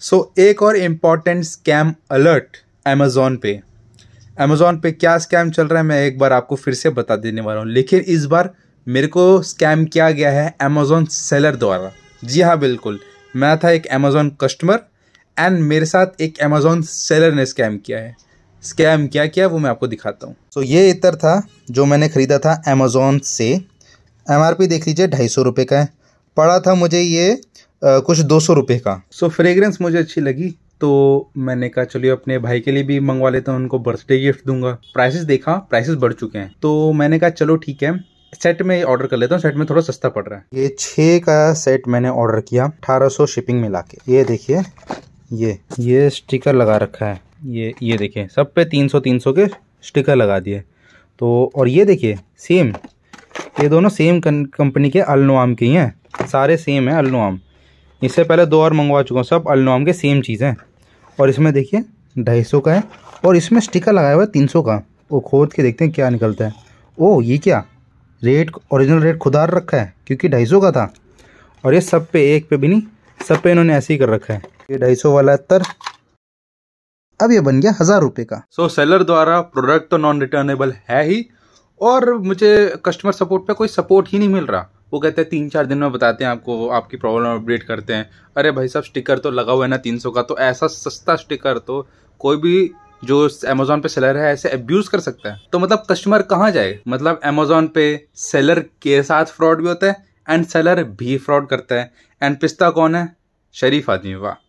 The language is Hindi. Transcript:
सो so, एक और important scam alert Amazon pay Amazon pay क्या स्कैम चल रहा है मैं एक बार आपको फिर से बता देने वाला हूँ लेकिन इस बार मेरे को स्कैम किया गया है अमेज़ोन सेलर द्वारा जी हाँ बिल्कुल मैं था एक अमेज़ोन कस्टमर एंड मेरे साथ एक अमेज़ोन सेलर ने स्कैम किया है स्कैम क्या किया वो मैं आपको दिखाता हूँ सो so, ये इतर था जो मैंने ख़रीदा था अमेज़ोन से एम देख लीजिए ढाई सौ रुपये का है पड़ा था मुझे ये आ, कुछ दो सौ रुपये का सो so, फ्रेगरेंस मुझे अच्छी लगी तो मैंने कहा चलिए अपने भाई के लिए भी मंगवा लेता हूँ उनको बर्थडे गिफ्ट दूंगा प्राइसेस देखा प्राइसेस बढ़ चुके हैं तो मैंने कहा चलो ठीक है सेट में ऑर्डर कर लेता हूँ सेट में थोड़ा सस्ता पड़ रहा है ये छः का सेट मैंने ऑर्डर किया अठारह सौ शिपिंग में के ये देखिए ये ये स्टिकर लगा रखा है ये ये देखिए सब पे तीन सौ तीन सौ के स्टिकर लगा दिए तो और ये देखिए सेम ये दोनों सेम कंपनी के अलनुआम के ही हैं सारे सेम है अलनुआम इससे पहले दो और मंगवा चुका हूँ सब अलनोम के सेम चीज़ हैं और इसमें देखिए ढाई सौ का है और इसमें स्टिकर लगाया हुआ है तीन सौ का वो खोद के देखते हैं क्या निकलता है ओ ये क्या रेट ओरिजिनल रेट खुदार रखा है क्योंकि ढाई सौ का था और ये सब पे एक पे भी नहीं सब पे इन्होंने ऐसे ही कर रखा है ये ढाई सौ वाला तर अब ये बन गया हज़ार रुपये का सो so, सेलर द्वारा प्रोडक्ट तो नॉन रिटर्नेबल है ही और मुझे कस्टमर सपोर्ट पे कोई सपोर्ट ही नहीं मिल रहा वो कहते हैं तीन चार दिन में बताते हैं आपको आपकी प्रॉब्लम अपडेट करते हैं अरे भाई साहब स्टिकर तो लगा हुआ है ना तीन सौ का तो ऐसा सस्ता स्टिकर तो कोई भी जो अमेजोन पे सेलर है ऐसे अब्यूज कर सकता है तो मतलब कस्टमर कहाँ जाए मतलब अमेजोन पे सेलर के साथ फ्रॉड भी होता है एंड सेलर भी फ्रॉड करता है एंड पिस्ता कौन है शरीफ आदमी वाह